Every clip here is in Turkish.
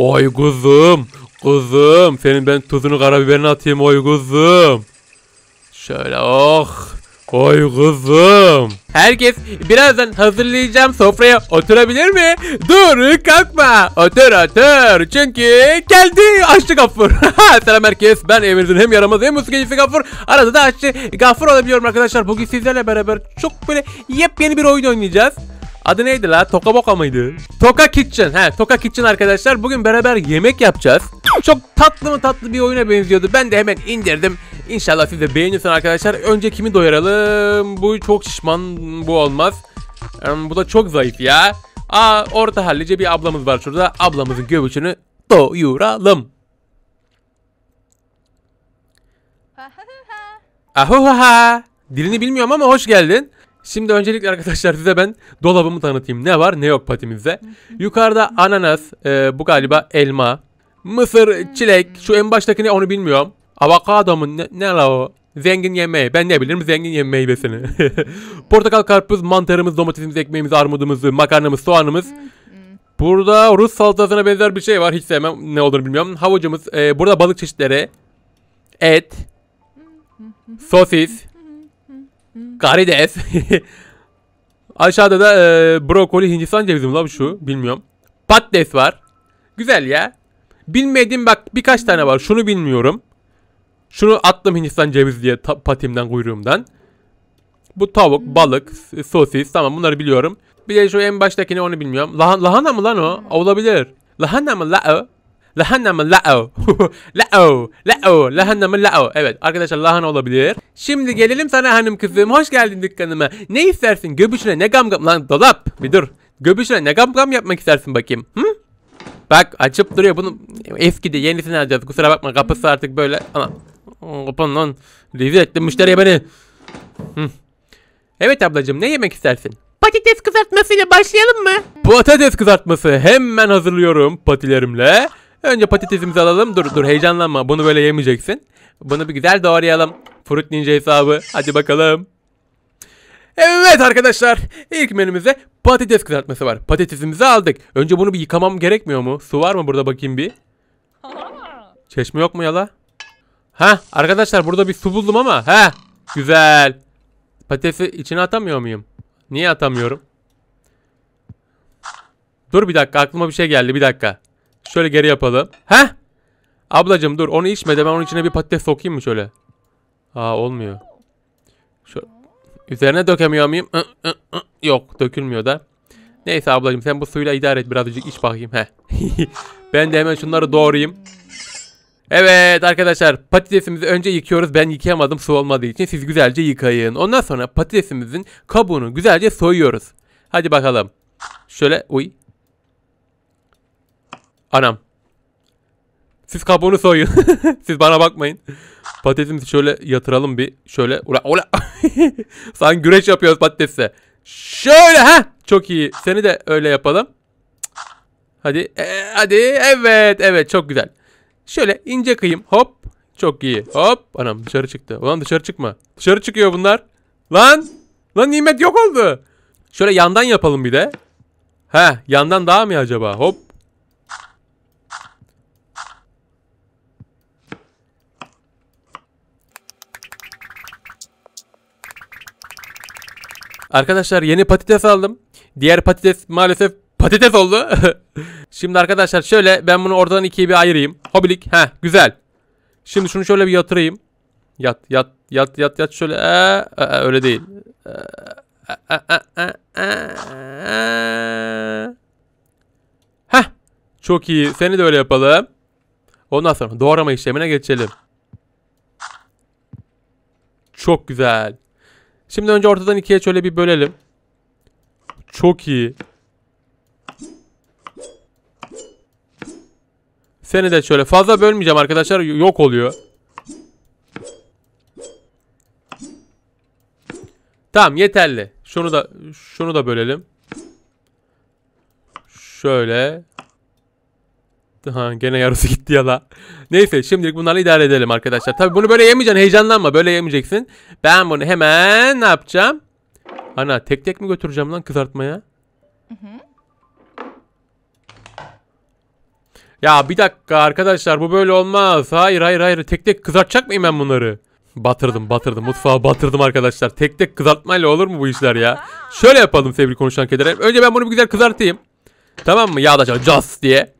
Oy kuzum. Kuzum. Senin ben tuzunu karabiberini atayım oy kuzum. Şöyle oh. Oy kızım. Herkes birazdan hazırlayacağım sofraya oturabilir mi? Dur kalkma. Otur otur. Çünkü geldi aşçı gafur. Selam herkes. Ben evinizin hem yaramaz hem musikacısı gafur. Arada da aşçı gafur olabiliyorum arkadaşlar. Bugün sizlerle beraber çok böyle yepyeni bir oyun oynayacağız. Adı neydi la? Toka Boka mıydı? Toka Kitchen. He Toka Kitchen arkadaşlar. Bugün beraber yemek yapacağız. Çok tatlı mı tatlı bir oyuna benziyordu. Ben de hemen indirdim. İnşallah siz de beğenirsiniz arkadaşlar. Önce kimi doyuralım? Bu çok şişman. Bu olmaz. Bu da çok zayıf ya. Aa orta hallice bir ablamız var şurada. Ablamızın göğüsünü doyuralım. Ahuhaha. Dilini bilmiyorum ama hoş geldin. Şimdi öncelikle arkadaşlar size ben dolabımı tanıtayım. Ne var ne yok patimizde. Yukarıda ananas, e, bu galiba elma, mısır, hmm. çilek. Şu en baştaki ne onu bilmiyorum. Avokado mu ne, ne la o? Zengin yemeği. Ben ne bilirim zengin yemeği besini. Portakal, karpuz, mantarımız, domatesimiz, ekmeğimiz, armudumuz, makarnamız, soğanımız. Hmm, hmm. Burada Rus salatasına benzer bir şey var. Hiç sevmem. Ne olduğunu bilmiyorum. Havucumuz. E, burada balık çeşitleri. Et. Sosis. Kari Aşağıda da e, brokoli Hindistan cevizi mi lan şu? Bilmiyorum. Patates var. Güzel ya. Bilmediğim bak birkaç tane var. Şunu bilmiyorum. Şunu attım Hindistan cevizi diye patimden kuyruğumdan. Bu tavuk, hmm. balık, sosis tamam bunları biliyorum. Bir de şu en baştakini onu bilmiyorum. lahana mı lan o? Hmm. Olabilir. Lahana mı la? Lahana mı la'o. la'o. La'o. lahana mı la'o. Evet arkadaşlar lahana olabilir. Şimdi gelelim sana hanım kızım. Hoş geldin dükkanıma. Ne istersin? Göbüşüne ne gam gam. Lan dolap. Bir dur. Göbüşüne ne gam gam yapmak istersin bakayım. Hı? Bak açıp duruyor bunu eskidi yenisini alacağız kusura bakma kapısı artık böyle ama kapan lan rezil ettin müşteriye beni Hı. Evet ablacığım ne yemek istersin? Patates kızartmasıyla başlayalım mı? Patates kızartması hemen hazırlıyorum patilerimle Önce patatesimizi alalım. Dur dur heyecanlanma. Bunu böyle yemeyeceksin. Bunu bir güzel doğrayalım. Fruit Ninja hesabı. Hadi bakalım. Evet arkadaşlar. İlk menümüzde patates kızartması var. Patatesimizi aldık. Önce bunu bir yıkamam gerekmiyor mu? Su var mı burada bakayım bir. Çeşme yok mu yala? Ha arkadaşlar burada bir su buldum ama. Ha güzel. Patatesi içine atamıyor muyum? Niye atamıyorum? Dur bir dakika aklıma bir şey geldi bir dakika. Şöyle geri yapalım. Heh. Ablacım dur onu içme de ben onun içine bir patates sokayım mı şöyle? Aa olmuyor. Şu üzerine dökemiyor muyum? I, I, I. Yok dökülmüyor da. Neyse ablacım sen bu suyla idare et birazcık iç bakayım. Heh. ben de hemen şunları doğrayayım. Evet arkadaşlar patatesimizi önce yıkıyoruz. Ben yıkayamadım su olmadığı için siz güzelce yıkayın. Ondan sonra patatesimizin kabuğunu güzelce soyuyoruz. Hadi bakalım. Şöyle uy Anam. Siz kabuğunu soyun. Siz bana bakmayın. Patatesimizi şöyle yatıralım bir. Şöyle. Ula ula. Sanki güreş yapıyoruz patatesle. Şöyle ha. Çok iyi. Seni de öyle yapalım. Hadi. Ee, hadi. Evet. Evet. Çok güzel. Şöyle ince kıyım. Hop. Çok iyi. Hop. Anam dışarı çıktı. Ulan dışarı çıkma. Dışarı çıkıyor bunlar. Lan. Lan nimet yok oldu. Şöyle yandan yapalım bir de. He yandan daha mı acaba? Hop Arkadaşlar yeni patates aldım. Diğer patates maalesef patates oldu. Şimdi arkadaşlar şöyle ben bunu oradan ikiye bir ayırayım. Hobilik. ha güzel. Şimdi şunu şöyle bir yatırayım. Yat yat yat yat yat şöyle. Ee, e, e, öyle değil. Ee, e, e, e, e. e. Heh. Çok iyi. Seni de öyle yapalım. Ondan sonra doğrama işlemine geçelim. Çok güzel. Şimdi önce ortadan ikiye şöyle bir bölelim. Çok iyi. Seni de şöyle fazla bölmeyeceğim arkadaşlar. Yok oluyor. Tamam yeterli. Şunu da şunu da bölelim. Şöyle gitti. Ha gene yarısı gitti ya la. Neyse şimdilik bunları idare edelim arkadaşlar. Tabi bunu böyle yemeyeceksin. Heyecanlanma. Böyle yemeyeceksin. Ben bunu hemen ne yapacağım? Ana tek tek mi götüreceğim lan kızartmaya? Hı hı. Ya bir dakika arkadaşlar bu böyle olmaz. Hayır hayır hayır. Tek tek kızartacak mıyım ben bunları? Batırdım batırdım mutfağa batırdım arkadaşlar. Tek tek kızartmayla olur mu bu işler ya? Şöyle yapalım sevgili konuşan kedere. Önce ben bunu bir güzel kızartayım. Tamam mı? Yağda çalacağız diye.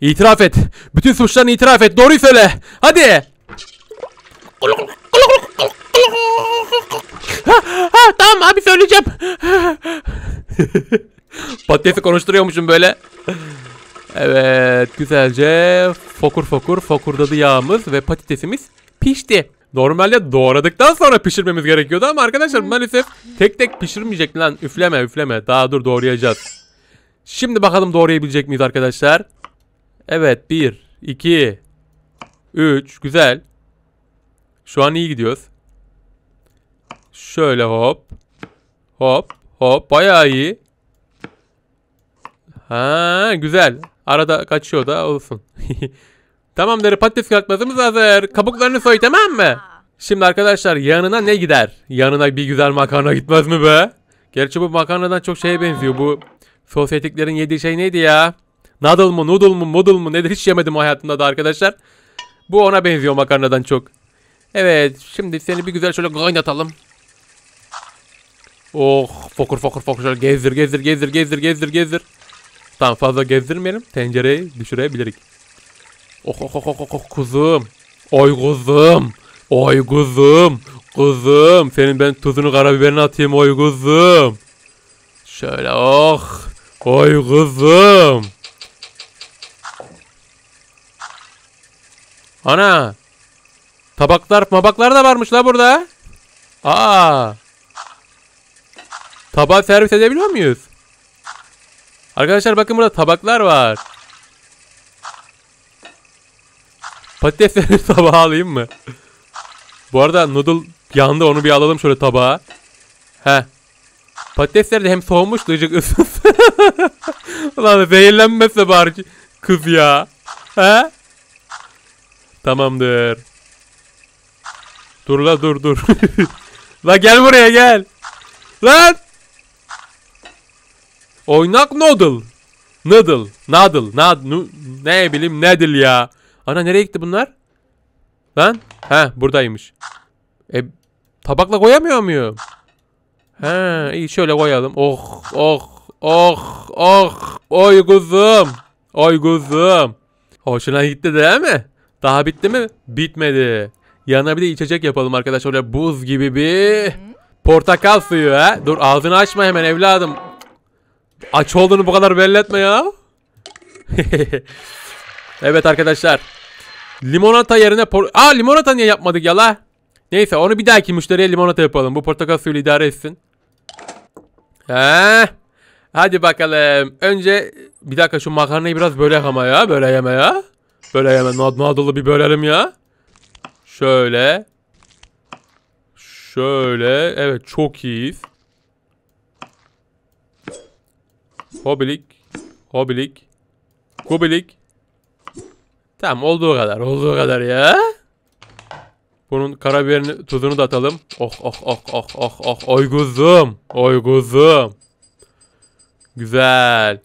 İtiraf et. Bütün suçlarını itiraf et. Doğruyu söyle. Hadi. ha, ha, tamam abi söyleyeceğim. Patatesi konuşturuyormuşum böyle. Evet güzelce fokur fokur fokurdadı yağımız ve patatesimiz pişti. Normalde doğradıktan sonra pişirmemiz gerekiyordu ama arkadaşlar maalesef tek tek pişirmeyecek lan. Üfleme üfleme. Daha dur doğrayacağız. Şimdi bakalım doğrayabilecek miyiz arkadaşlar? Evet bir iki üç Güzel. Şu an iyi gidiyoruz. Şöyle hop. Hop. Hop. Bayağı iyi. Ha güzel. Arada kaçıyor da olsun. Tamamdır patates kızartmamız hazır. Kabuklarını soy tamam mı? Şimdi arkadaşlar yanına ne gider? Yanına bir güzel makarna gitmez mi be? Gerçi bu makarnadan çok şeye benziyor. Bu sosyetiklerin yediği şey neydi ya? Noodle mu, noodle mu, Noodle mu nedir hiç yemedim hayatımda da arkadaşlar. Bu ona benziyor makarnadan çok. Evet şimdi seni bir güzel şöyle kaynatalım. Oh fokur fokur fokur şöyle gezdir gezdir gezdir gezdir gezdir gezdir. Tamam fazla gezdirmeyelim tencereyi düşürebiliriz. Oh oh oh oh oh kuzum. Oy kuzum. Oy kuzum. Kuzum. Senin ben tuzunu karabiberini atayım oy kuzum. Şöyle oh. Oy kuzum. Ana. Tabaklar mabaklar da varmış la burada. Aa. Tabağı servis edebiliyor muyuz? Arkadaşlar bakın burada tabaklar var. Patatesleri tabağa alayım mı? Bu arada noodle yandı onu bir alalım şöyle tabağa. He. Patatesler de hem soğumuş duyacak ısınsın. Ulan zehirlenmezse bari kız ya. He? Tamamdır. Dur la dur dur. la gel buraya gel. Lan. Oynak noodle. Noodle. Noodle. Noodle. Ne bileyim nedir ya. Ana nereye gitti bunlar? Lan. He buradaymış. E tabakla koyamıyor muyum? He iyi şöyle koyalım. Oh oh oh oh. Oy kuzum. Oy kuzum. Hoşuna gitti değil mi? Daha bitti mi? Bitmedi. Yanına bir de içecek yapalım arkadaşlar. Öyle buz gibi bir portakal suyu ha. Dur ağzını açma hemen evladım. Aç olduğunu bu kadar belli etme ya. evet arkadaşlar. Limonata yerine por... Aa limonata niye yapmadık ya la? Neyse onu bir dahaki müşteriye limonata yapalım. Bu portakal suyuyla idare etsin. He. Hadi bakalım. Önce bir dakika şu makarnayı biraz böyle ama ya. Böyle yeme ya. Böyle yeme. Nadolu bir bölelim ya. Şöyle. Şöyle. Evet çok iyiyiz. Hobilik. Hobilik. Kubilik. Tamam olduğu kadar. Olduğu kadar ya. Bunun karabiberini tuzunu da atalım. Oh oh oh oh oh oh. Oy kuzum. Oy kuzum. Güzel.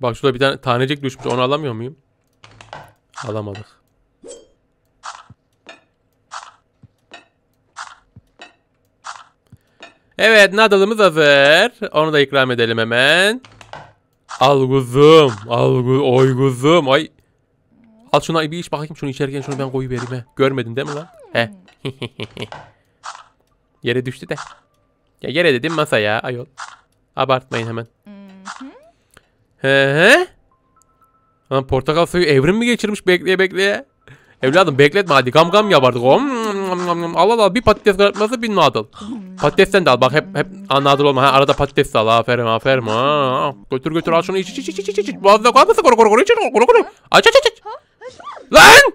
Bak şurada bir tane tanecik düşmüş. Onu alamıyor muyum? Alamadık. Evet nadalımız hazır. Onu da ikram edelim hemen. Al kuzum. Al kuzum. Oy kuzum. Ay. Al şunu bir iş bakayım. Şunu içerken şunu ben koyuvereyim he. Görmedin değil mi lan? He. yere düştü de. Ya yere dedim masaya ayol. Abartmayın hemen. Mhm. He he. Lan portakal suyu evrim mi geçirmiş bekleye bekleye. Evladım bekletme hadi gam gam yapardık. Om al al al bir patates kızartması bir nadıl. Patatesten de al bak hep hep nadıl olma. Ha, arada patates de al aferin aferin. Ha. Götür götür al şunu iç iç iç iç iç iç. Boğazda kalmasın koru koru koru iç koru koru. Aç aç aç aç. Lan!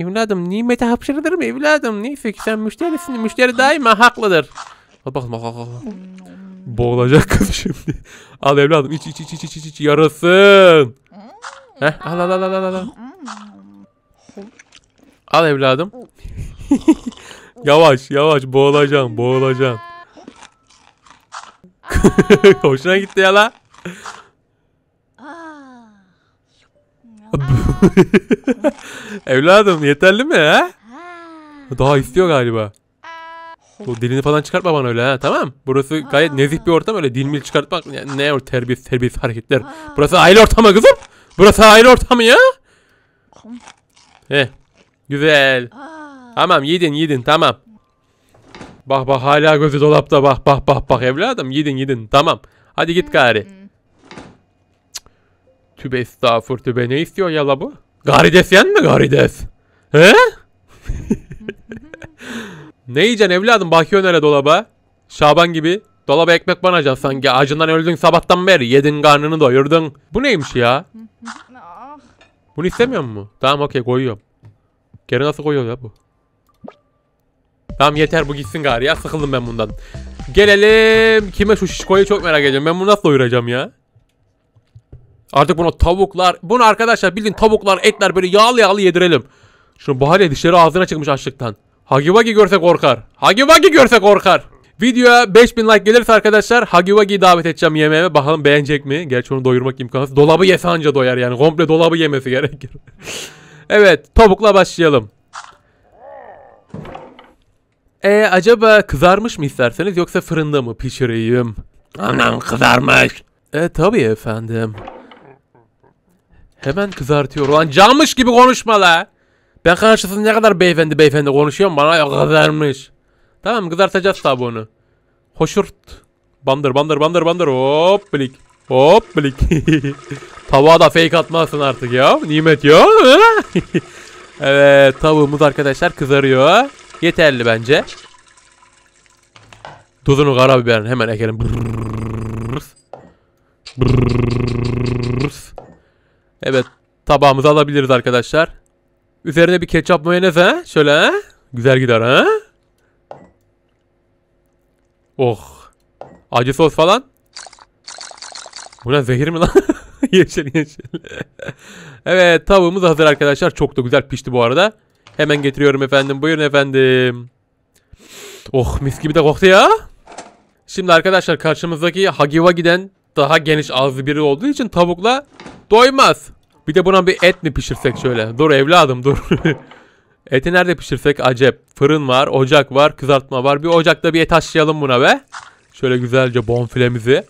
Evladım nimete hapşırılır mı evladım? Neyse ki sen müşterisin. Müşteri daima haklıdır. Al bakalım al al al. Boğulacak kız şimdi. Al evladım iç iç iç iç iç iç, iç. yarasın. Heh al al al al al. Al evladım yavaş yavaş boğulacaksın boğulacaksın. Hoşuna gitti ya lan? Evladım yeterli mi ha? Daha istiyor galiba. Bu dilini falan çıkartma bana öyle ha tamam. Burası gayet nezih bir ortam öyle dilmil çıkartmak yani ne o terbiyesiz terbiyesiz hareketler. Burası aile ortamı kızım. Burası aile ortamı ya. He. Güzel. Tamam yedin yedin tamam. Bak bak hala gözü dolapta bak bak bak bak evladım yedin yedin tamam. Hadi git gari. Hmm. Tübe estağfur tübe ne istiyor yala bu? Garides yen mi garides? He? ne yiyeceksin evladım bakıyorsun öyle dolaba. Şaban gibi. Dolaba ekmek banacaksın sanki. Acından öldün sabahtan beri. Yedin karnını doyurdun. Bu neymiş ya? Bunu istemiyor mu? Tamam okey koyuyorum. Geri nasıl koyuyor ya bu? Tamam yeter bu gitsin gari ya sıkıldım ben bundan. Gelelim kime şu şişkoyu çok merak ediyorum. Ben bunu nasıl doyuracağım ya? Artık bunu tavuklar, bunu arkadaşlar bildiğin tavuklar, etler böyle yağlı yağlı yedirelim. Şu bahane dişleri ağzına çıkmış açlıktan. Hagiwagi görse korkar. Hagiwagi görse korkar. Videoya 5000 like gelirse arkadaşlar Hagiwagi'yi davet edeceğim yemeğe Bakalım beğenecek mi? Gerçi onu doyurmak imkansız. Dolabı yese anca doyar yani. Komple dolabı yemesi gerekir. evet tavukla başlayalım. E acaba kızarmış mı isterseniz yoksa fırında mı pişireyim? Anam kızarmış. E tabii efendim. Hemen kızartıyor. Ulan canmış gibi konuşma la. Ben karşısında ne kadar beyefendi beyefendi konuşuyorum bana ya kızarmış. Tamam kızartacağız tabi onu. Hoşurt. Bandır bandır bandır bandır. Hop blik. Hop blik. Tavuğa fake atmazsın artık ya. Nimet ya. evet tavuğumuz arkadaşlar kızarıyor. Yeterli bence. Tuzunu karabiberini hemen ekelim. Evet tabağımızı alabiliriz arkadaşlar. Üzerine bir ketçap mayonez ha? Şöyle ha? Güzel gider ha? Oh. Acı sos falan. Bu ne zehir mi lan? yeşil yeşil. evet tavuğumuz hazır arkadaşlar. Çok da güzel pişti bu arada. Hemen getiriyorum efendim. Buyurun efendim. Oh mis gibi de koktu ya. Şimdi arkadaşlar karşımızdaki Hagiva giden daha geniş ağzı biri olduğu için tavukla doymaz. Bir de buna bir et mi pişirsek şöyle? Dur evladım dur. Eti nerede pişirsek acep. Fırın var, ocak var, kızartma var. Bir ocakta bir et haşlayalım buna be. Şöyle güzelce bonfilemizi.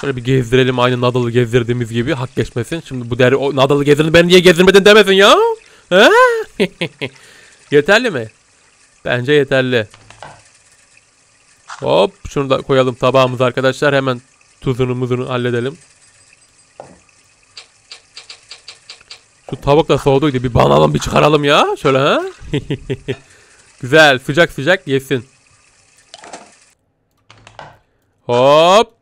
Şöyle bir gezdirelim aynı Nadal'ı gezdirdiğimiz gibi. Hak geçmesin. Şimdi bu deri Nadal'ı gezdirin ben niye gezdirmedin demesin ya. yeterli mi? Bence yeterli. Hop şunu da koyalım tabağımız arkadaşlar. Hemen tuzunu muzunu halledelim. Şu tabak da soğuduydu. Bir banalım bir çıkaralım ya. Şöyle ha. Güzel sıcak sıcak yesin. Hop.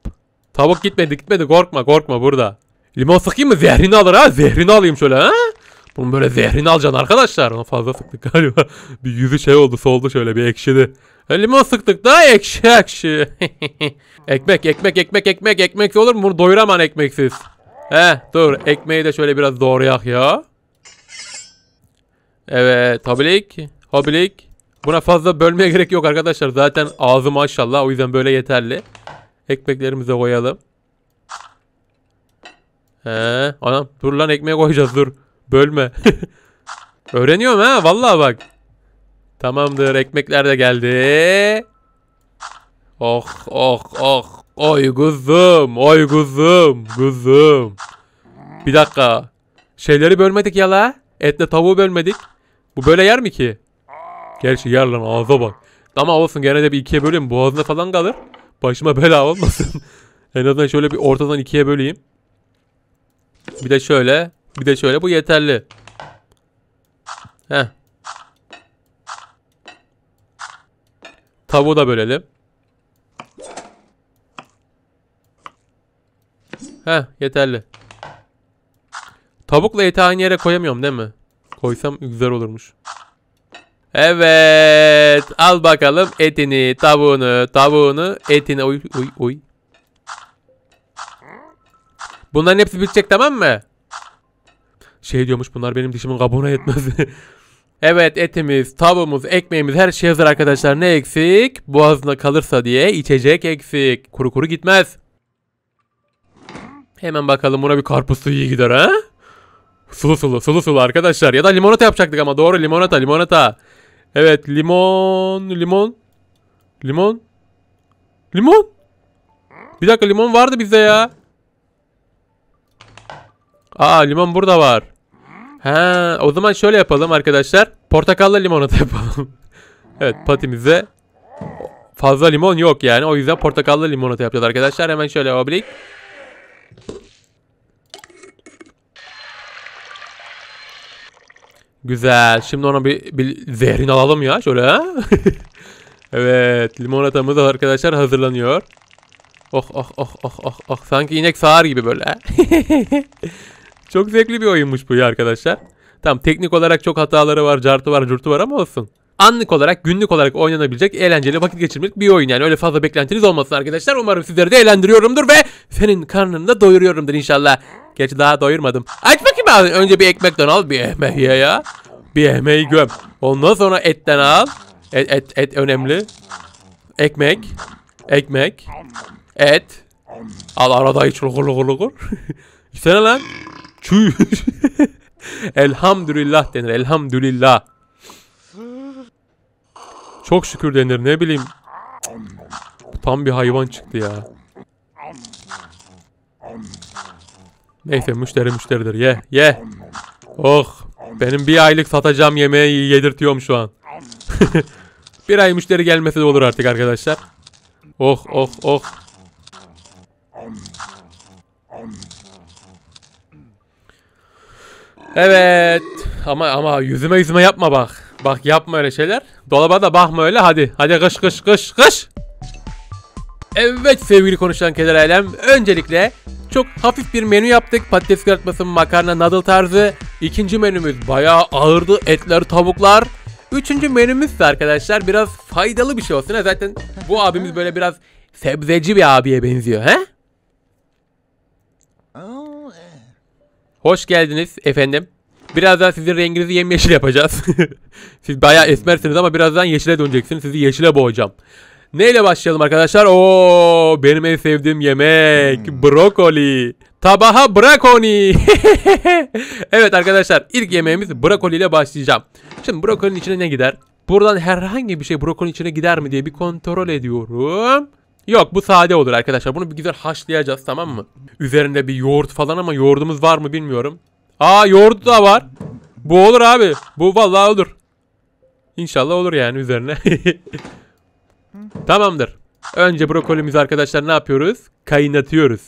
Tavuk gitmedi gitmedi korkma korkma burada. Limon sıkayım mı? Zehrini alır ha. Zehrini alayım şöyle ha. Bunun böyle zehrini alacaksın arkadaşlar. Onu fazla sıktık galiba. bir yüzü şey oldu soldu şöyle bir ekşidi. E, limon sıktık da ekşi ekşi. ekmek ekmek ekmek ekmek ekmek olur mu? Bunu doyuramam ekmeksiz. He dur ekmeği de şöyle biraz doğrayak ya. Evet habilik habilik. Buna fazla bölmeye gerek yok arkadaşlar. Zaten ağzı maşallah o yüzden böyle yeterli. Ekmeklerimize koyalım. He, anam dur lan ekmeğe koyacağız dur. Bölme. Öğreniyorum ha vallahi bak. Tamamdır ekmekler de geldi. Oh oh oh. Oy kızım, Oy kızım, kızım. Bir dakika. Şeyleri bölmedik ya la. Etle tavuğu bölmedik. Bu böyle yer mi ki? Gerçi yer lan ağza bak. Ama olsun gene de bir ikiye böleyim. Boğazına falan kalır. Başıma bela olmasın. en azından şöyle bir ortadan ikiye böleyim. Bir de şöyle. Bir de şöyle. Bu yeterli. Heh. Tavuğu da bölelim. Heh yeterli. Tavukla eti aynı yere koyamıyorum değil mi? Koysam güzel olurmuş. Evet. Al bakalım etini, tavuğunu, tavuğunu, etini. Oy, oy, oy. Bunların hepsi bitecek tamam mı? Şey diyormuş bunlar benim dişimin kabuğuna yetmez. evet etimiz, tavuğumuz, ekmeğimiz her şey hazır arkadaşlar. Ne eksik? Boğazına kalırsa diye içecek eksik. Kuru kuru gitmez. Hemen bakalım buna bir karpuz suyu iyi gider ha? Sulu sulu sulu sulu arkadaşlar. Ya da limonata yapacaktık ama doğru limonata limonata. Evet limon limon limon limon bir dakika limon vardı bize ya. Aa limon burada var. He o zaman şöyle yapalım arkadaşlar. Portakalla limonata yapalım. evet patimize fazla limon yok yani. O yüzden portakallı limonata yapacağız arkadaşlar. Hemen şöyle oblik. Güzel. Şimdi ona bir, bir zehrin alalım ya şöyle. evet. Limonatamız arkadaşlar hazırlanıyor. Oh oh oh oh oh oh. Sanki inek sağır gibi böyle. çok zevkli bir oyunmuş bu ya arkadaşlar. Tamam teknik olarak çok hataları var, cartı var, curtu var ama olsun. Anlık olarak, günlük olarak oynanabilecek, eğlenceli vakit geçirmek bir oyun yani. Öyle fazla beklentiniz olmasın arkadaşlar. Umarım sizleri de eğlendiriyorumdur ve senin karnını da doyuruyorumdur inşallah. Gerçi daha doyurmadım. Aç bakayım abi. Önce bir ekmekten al. Bir ehmeği ye ya. Bir ehmeği göm. Ondan sonra etten al. Et, et, et önemli. Ekmek. Ekmek. Et. Al arada iç lukur lukur lukur. Gitsene lan. Çüy. Elhamdülillah denir. Elhamdülillah. Çok şükür denir. Ne bileyim. Tam bir hayvan çıktı ya. Neyse müşteri müşteridir. Ye ye. Oh. Benim bir aylık satacağım yemeği yedirtiyorum şu an. bir ay müşteri gelmesi de olur artık arkadaşlar. Oh oh oh. Evet. Ama ama yüzüme yüzüme yapma bak. Bak yapma öyle şeyler. Dolaba da bakma öyle. Hadi. Hadi kış kış kış kış. Evet sevgili konuşan keder ailem. Öncelikle çok hafif bir menü yaptık. Patates kızartması, makarna, noodle tarzı. İkinci menümüz bayağı ağırdı. Etler, tavuklar. Üçüncü menümüz ise arkadaşlar biraz faydalı bir şey olsun. Zaten bu abimiz böyle biraz sebzeci bir abiye benziyor. He? Hoş geldiniz efendim. Birazdan sizin renginizi yemyeşil yapacağız. Siz bayağı esmersiniz ama birazdan yeşile döneceksiniz. Sizi yeşile boğacağım. Neyle başlayalım arkadaşlar? Oo, benim en sevdiğim yemek hmm. brokoli. Tabaha brokoli. evet arkadaşlar ilk yemeğimiz brokoli ile başlayacağım. Şimdi brokolinin içine ne gider? Buradan herhangi bir şey brokolinin içine gider mi diye bir kontrol ediyorum. Yok bu sade olur arkadaşlar. Bunu bir güzel haşlayacağız tamam mı? Üzerinde bir yoğurt falan ama yoğurdumuz var mı bilmiyorum. Aa yoğurdu da var. Bu olur abi. Bu vallahi olur. İnşallah olur yani üzerine. Tamamdır. Önce brokolimizi arkadaşlar ne yapıyoruz? Kaynatıyoruz.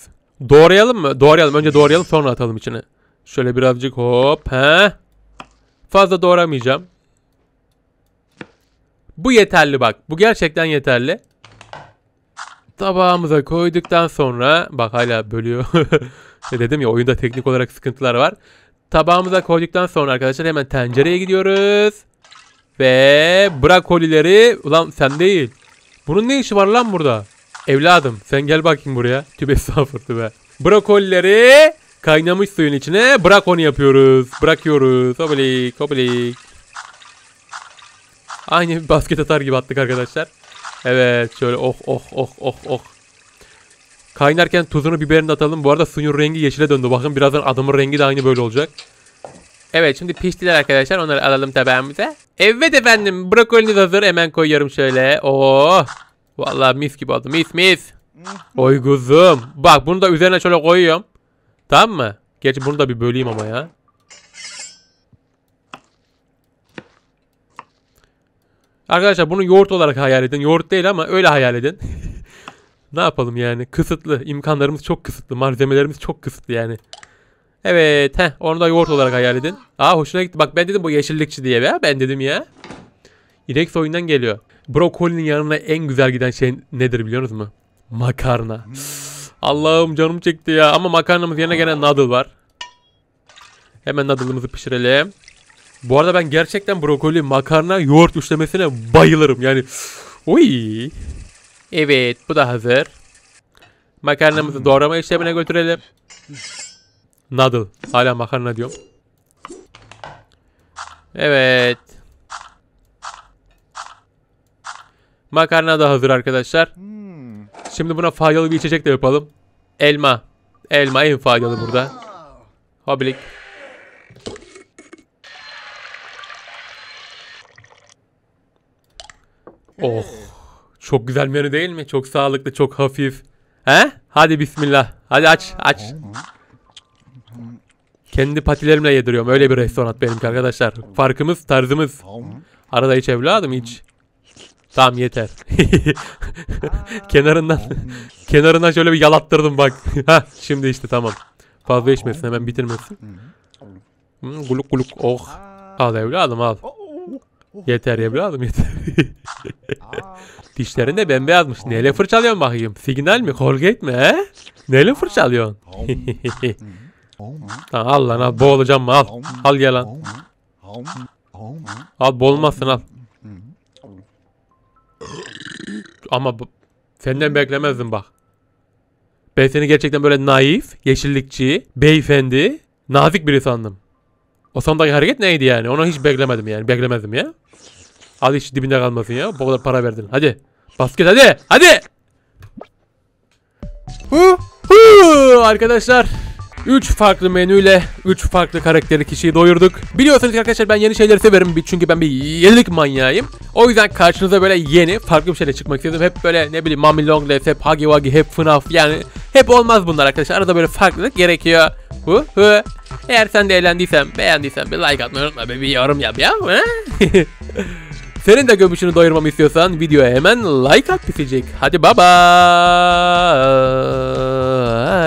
Doğrayalım mı? Doğrayalım. Önce doğrayalım sonra atalım içine. Şöyle birazcık hop. He. Fazla doğramayacağım. Bu yeterli bak. Bu gerçekten yeterli. Tabağımıza koyduktan sonra bak hala bölüyor. E dedim ya oyunda teknik olarak sıkıntılar var. Tabağımıza koyduktan sonra arkadaşlar hemen tencereye gidiyoruz. Ve brokolileri ulan sen değil. Bunun ne işi var lan burada? Evladım sen gel bakayım buraya. Tübe estağfurullah tübe. Brokolleri kaynamış suyun içine bırak onu yapıyoruz. Bırakıyoruz. Hoplik hoplik. Aynı basket atar gibi attık arkadaşlar. Evet şöyle oh oh oh oh oh. Kaynarken tuzunu biberini atalım. Bu arada suyun rengi yeşile döndü. Bakın birazdan adamın rengi de aynı böyle olacak. Evet şimdi piştiler arkadaşlar. Onları alalım tabağımıza. Evet efendim brokoliniz hazır hemen koyuyorum şöyle. Oo. Oh! Vallahi mis gibi oldu mis mis. Oy kuzum. Bak bunu da üzerine şöyle koyuyorum. Tamam mı? Gerçi bunu da bir böleyim ama ya. Arkadaşlar bunu yoğurt olarak hayal edin. Yoğurt değil ama öyle hayal edin. ne yapalım yani? Kısıtlı. imkanlarımız çok kısıtlı. Malzemelerimiz çok kısıtlı yani. Evet. Heh, onu da yoğurt olarak hayal edin. Aa hoşuna gitti. Bak ben dedim bu yeşillikçi diye be. Ben dedim ya. İnek soyundan geliyor. Brokolinin yanına en güzel giden şey nedir biliyor musunuz mu? Makarna. Allah'ım canım çekti ya. Ama makarnamız yerine gelen noodle var. Hemen noodle'ımızı pişirelim. Bu arada ben gerçekten brokoli, makarna, yoğurt üçlemesine bayılırım. Yani oy. Evet bu da hazır. Makarnamızı doğrama işlemine götürelim. Noodle. Hala makarna diyorum. Evet. Makarna da hazır arkadaşlar. Şimdi buna faydalı bir içecek de yapalım. Elma. Elma en faydalı burada. Hoblik. Oh. Çok güzel menü değil mi? Çok sağlıklı, çok hafif. He? Hadi bismillah. Hadi aç, aç. Kendi patilerimle yediriyorum. Öyle bir restoran benimki arkadaşlar. Farkımız tarzımız. Arada hiç evladım hiç. Tamam yeter. kenarından kenarından şöyle bir yalattırdım bak. şimdi işte tamam. Fazla içmesin hemen bitirmesin. Hmm, guluk guluk oh. Al evladım al. Yeter evladım yeter. Dişlerin de bembeyazmış. Neyle fırçalıyorsun bakayım? Signal mi? Colgate mi he? Neyle fırçalıyorsun? Lan al lan al boğulacağım al. Al gel lan. Al boğulmazsın al. Ama senden beklemezdim bak. Ben seni gerçekten böyle naif, yeşillikçi, beyefendi, nazik biri sandım. O sondaki hareket neydi yani? Onu hiç beklemedim yani. beklemedim ya. Al hiç dibinde kalmasın ya. Bu kadar para verdin. Hadi. Basket hadi. Hadi. Hu hu arkadaşlar. 3 farklı menüyle 3 farklı karakteri kişiyi doyurduk. Biliyorsunuz ki arkadaşlar ben yeni şeyleri severim çünkü ben bir yenilik manyağıyım. O yüzden karşınıza böyle yeni farklı bir şeyle çıkmak istedim. Hep böyle ne bileyim Mami Long Legs, hep Huggy Wuggy, hep FNAF yani hep olmaz bunlar arkadaşlar. Arada böyle farklılık gerekiyor. Hı hı. Eğer sen de eğlendiysen, beğendiysen bir like atmayı unutma, bir, yorum yap ya. Senin de gömüşünü doyurmamı istiyorsan videoya hemen like at pisicik. Hadi bye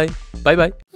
bye. Bye bye.